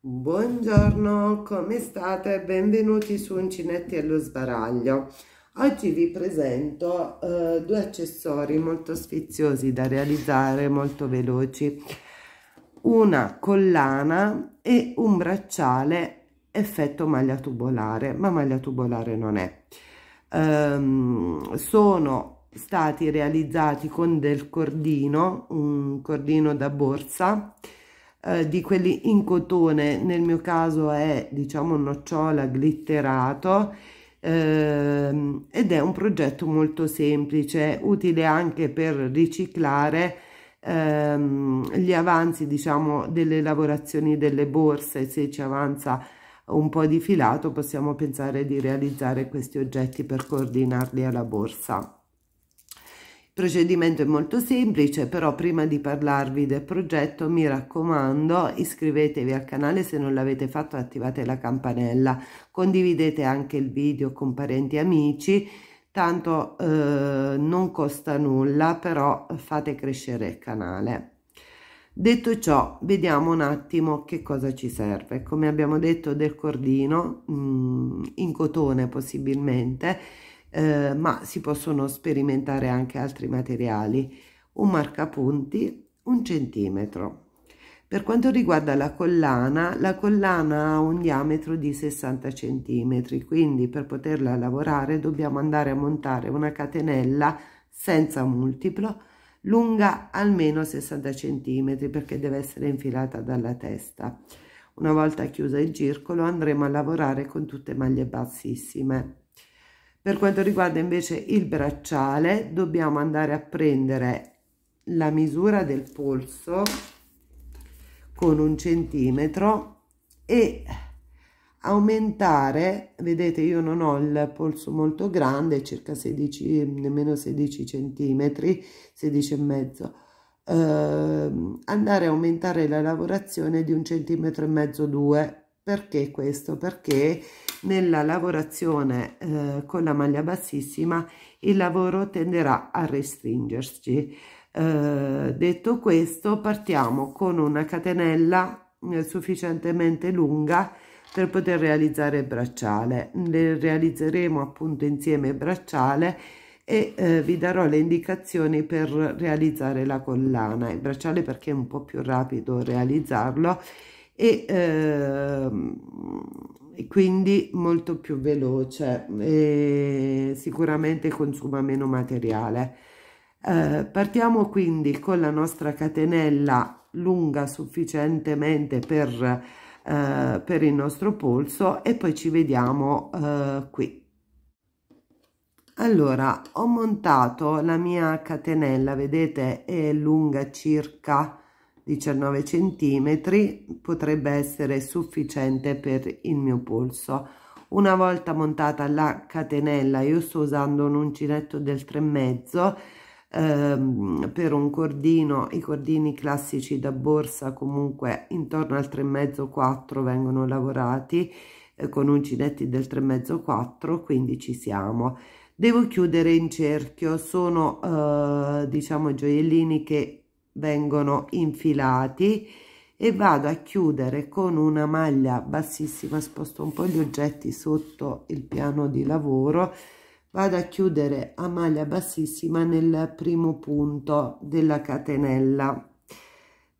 Buongiorno, come state? Benvenuti su Uncinetti allo Sbaraglio. Oggi vi presento eh, due accessori molto sfiziosi da realizzare, molto veloci. Una collana e un bracciale effetto maglia tubolare, ma maglia tubolare non è. Ehm, sono stati realizzati con del cordino, un cordino da borsa, eh, di quelli in cotone, nel mio caso è diciamo nocciola glitterato, ehm, ed è un progetto molto semplice, utile anche per riciclare ehm, gli avanzi diciamo delle lavorazioni delle borse, se ci avanza un po' di filato possiamo pensare di realizzare questi oggetti per coordinarli alla borsa. Il procedimento è molto semplice, però prima di parlarvi del progetto mi raccomando iscrivetevi al canale se non l'avete fatto, attivate la campanella, condividete anche il video con parenti e amici, tanto eh, non costa nulla, però fate crescere il canale detto ciò vediamo un attimo che cosa ci serve come abbiamo detto del cordino mm, in cotone possibilmente eh, ma si possono sperimentare anche altri materiali un marcapunti un centimetro per quanto riguarda la collana, la collana ha un diametro di 60 cm, quindi per poterla lavorare dobbiamo andare a montare una catenella senza multiplo lunga almeno 60 cm perché deve essere infilata dalla testa. Una volta chiuso il circolo andremo a lavorare con tutte maglie bassissime. Per quanto riguarda invece il bracciale dobbiamo andare a prendere la misura del polso con un centimetro e aumentare vedete io non ho il polso molto grande circa 16 nemmeno 16 centimetri 16 e mezzo eh, andare a aumentare la lavorazione di un centimetro e mezzo due perché questo perché nella lavorazione eh, con la maglia bassissima il lavoro tenderà a restringersi eh, detto questo partiamo con una catenella eh, sufficientemente lunga per poter realizzare il bracciale le realizzeremo appunto insieme il bracciale e eh, vi darò le indicazioni per realizzare la collana il bracciale perché è un po più rapido realizzarlo e eh, quindi molto più veloce e sicuramente consuma meno materiale eh, partiamo quindi con la nostra catenella lunga sufficientemente per eh, per il nostro polso e poi ci vediamo eh, qui allora ho montato la mia catenella vedete è lunga circa 19 centimetri potrebbe essere sufficiente per il mio polso una volta montata la catenella io sto usando un uncinetto del 3 mezzo ehm, per un cordino i cordini classici da borsa comunque intorno al 3,5 4 vengono lavorati eh, con uncinetti del 3,5 4 quindi ci siamo devo chiudere in cerchio sono eh, diciamo gioiellini che vengono infilati e vado a chiudere con una maglia bassissima sposto un po' gli oggetti sotto il piano di lavoro vado a chiudere a maglia bassissima nel primo punto della catenella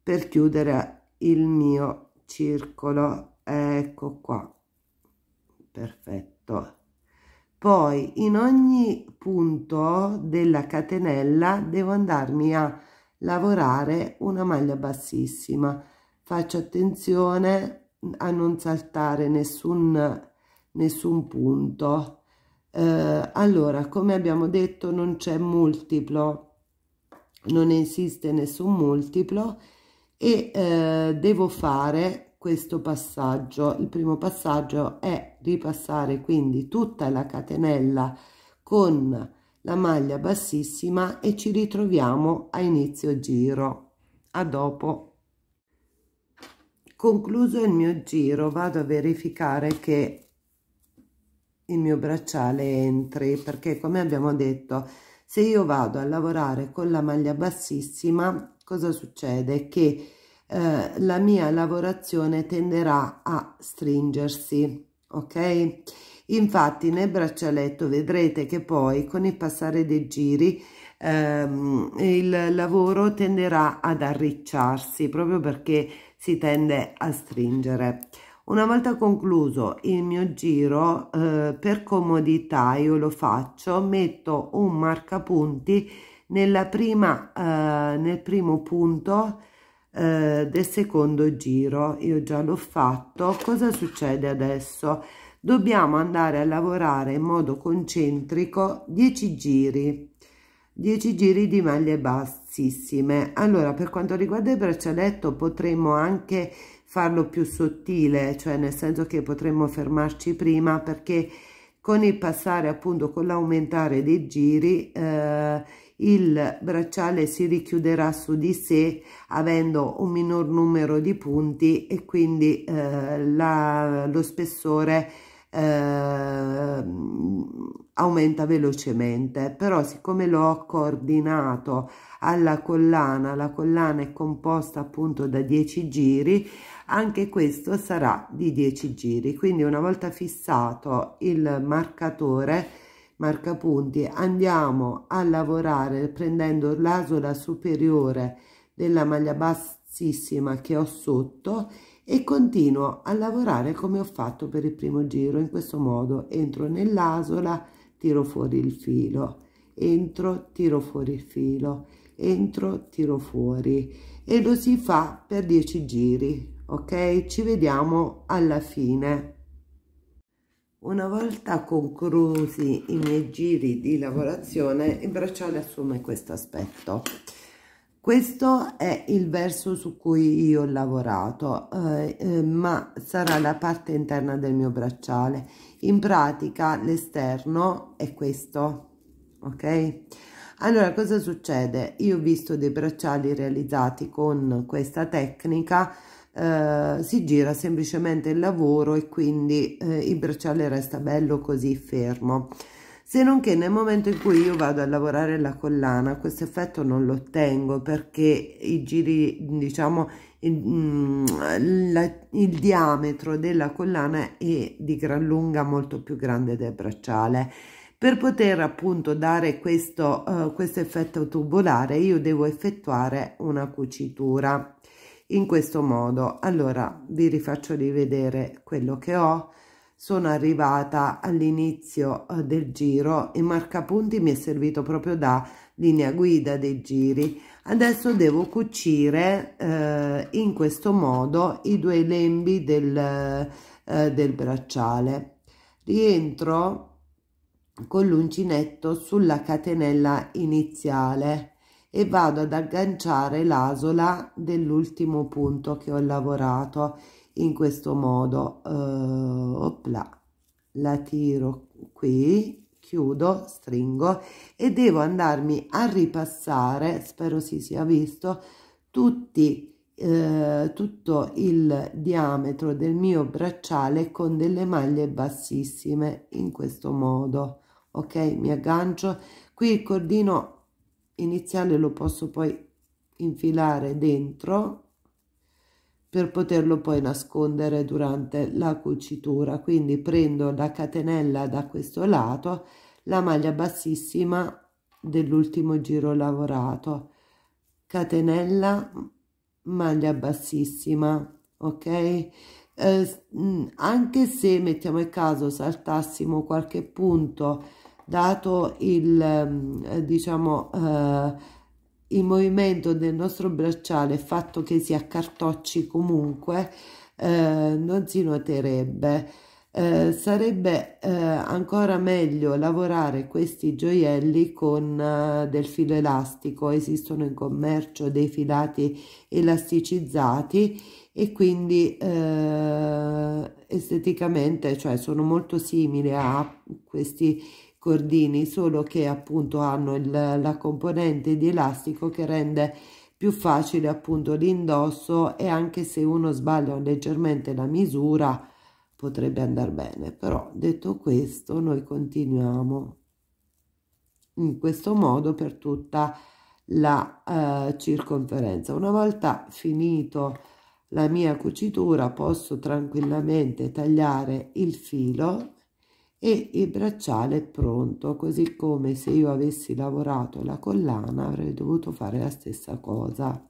per chiudere il mio circolo ecco qua perfetto poi in ogni punto della catenella devo andarmi a lavorare una maglia bassissima faccio attenzione a non saltare nessun nessun punto eh, allora, come abbiamo detto, non c'è multiplo, non esiste nessun multiplo e eh, devo fare questo passaggio. Il primo passaggio è ripassare quindi tutta la catenella con la maglia bassissima e ci ritroviamo a inizio giro. A dopo. Concluso il mio giro vado a verificare che il mio bracciale entri perché come abbiamo detto se io vado a lavorare con la maglia bassissima cosa succede che eh, la mia lavorazione tenderà a stringersi ok infatti nel braccialetto vedrete che poi con il passare dei giri ehm, il lavoro tenderà ad arricciarsi proprio perché si tende a stringere una volta concluso il mio giro, eh, per comodità io lo faccio, metto un marcapunti nella prima, eh, nel primo punto eh, del secondo giro. Io già l'ho fatto. Cosa succede adesso? Dobbiamo andare a lavorare in modo concentrico 10 giri. 10 giri di maglie bassissime. Allora, per quanto riguarda il braccialetto, potremmo anche farlo più sottile, cioè nel senso che potremmo fermarci prima perché con il passare appunto con l'aumentare dei giri eh, il bracciale si richiuderà su di sé avendo un minor numero di punti e quindi eh, la, lo spessore eh, aumenta velocemente però siccome l'ho coordinato alla collana la collana è composta appunto da 10 giri anche questo sarà di 10 giri quindi una volta fissato il marcatore marca punti andiamo a lavorare prendendo l'asola superiore della maglia bassissima che ho sotto e continuo a lavorare come ho fatto per il primo giro in questo modo entro nell'asola tiro fuori il filo entro tiro fuori il filo entro tiro fuori e lo si fa per 10 giri ok ci vediamo alla fine una volta conclusi i miei giri di lavorazione il bracciale assume questo aspetto questo è il verso su cui io ho lavorato eh, eh, ma sarà la parte interna del mio bracciale in pratica l'esterno è questo ok allora cosa succede io ho visto dei bracciali realizzati con questa tecnica eh, si gira semplicemente il lavoro e quindi eh, il bracciale resta bello così fermo se non che nel momento in cui io vado a lavorare la collana questo effetto non lo ottengo perché i giri diciamo il, mm, la, il, diametro della collana è di gran lunga molto più grande del bracciale per poter appunto dare questo, uh, questo effetto tubolare io devo effettuare una cucitura in questo modo allora vi rifaccio rivedere quello che ho sono arrivata all'inizio eh, del giro e marcapunti mi è servito proprio da linea guida dei giri adesso devo cucire eh, in questo modo i due lembi del, eh, del bracciale rientro con l'uncinetto sulla catenella iniziale e vado ad agganciare l'asola dell'ultimo punto che ho lavorato in questo modo eh, opla, la tiro qui chiudo stringo e devo andarmi a ripassare spero si sia visto tutti eh, tutto il diametro del mio bracciale con delle maglie bassissime in questo modo ok mi aggancio qui il cordino iniziale lo posso poi infilare dentro per poterlo poi nascondere durante la cucitura quindi prendo la catenella da questo lato la maglia bassissima dell'ultimo giro lavorato catenella maglia bassissima ok eh, mm, anche se mettiamo il caso saltassimo qualche punto dato il mm, eh, diciamo eh, il movimento del nostro bracciale, il fatto che si accartocci comunque, eh, non si noterebbe. Eh, sarebbe eh, ancora meglio lavorare questi gioielli con eh, del filo elastico esistono in commercio dei filati elasticizzati e quindi eh, esteticamente cioè sono molto simili a questi cordini, solo che appunto hanno il, la componente di elastico che rende più facile appunto l'indosso e anche se uno sbaglia leggermente la misura potrebbe andare bene però detto questo noi continuiamo in questo modo per tutta la eh, circonferenza una volta finito la mia cucitura posso tranquillamente tagliare il filo e il bracciale è pronto, così come se io avessi lavorato la collana avrei dovuto fare la stessa cosa.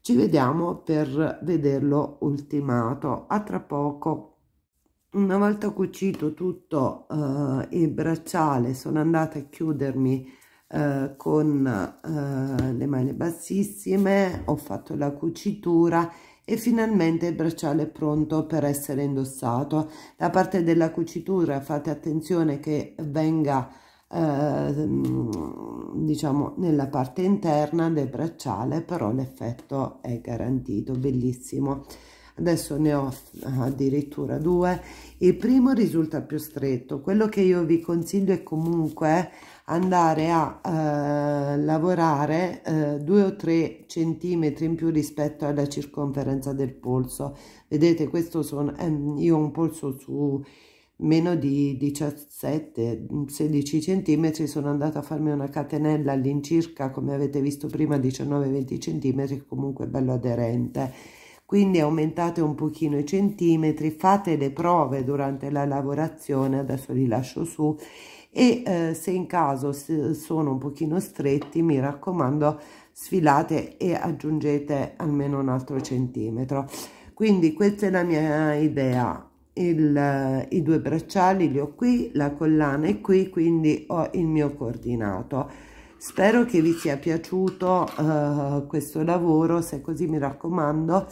Ci vediamo per vederlo ultimato. A tra poco. Una volta cucito tutto eh, il bracciale sono andata a chiudermi eh, con eh, le mani bassissime, ho fatto la cucitura e finalmente il bracciale è pronto per essere indossato. La parte della cucitura fate attenzione che venga eh, diciamo nella parte interna del bracciale però l'effetto è garantito bellissimo adesso ne ho addirittura due il primo risulta più stretto quello che io vi consiglio è comunque andare a eh, lavorare eh, 2 o 3 centimetri in più rispetto alla circonferenza del polso vedete questo sono ehm, io ho un polso su meno di 17 16 centimetri sono andata a farmi una catenella all'incirca come avete visto prima 19 20 centimetri comunque bello aderente quindi aumentate un pochino i centimetri fate le prove durante la lavorazione adesso li lascio su e eh, se in caso sono un pochino stretti mi raccomando sfilate e aggiungete almeno un altro centimetro quindi questa è la mia idea il, i due bracciali li ho qui la collana è qui quindi ho il mio coordinato spero che vi sia piaciuto uh, questo lavoro se così mi raccomando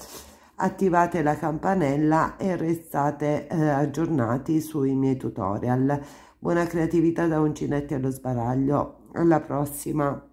attivate la campanella e restate uh, aggiornati sui miei tutorial Buona creatività da Uncinetti allo sbaraglio. Alla prossima.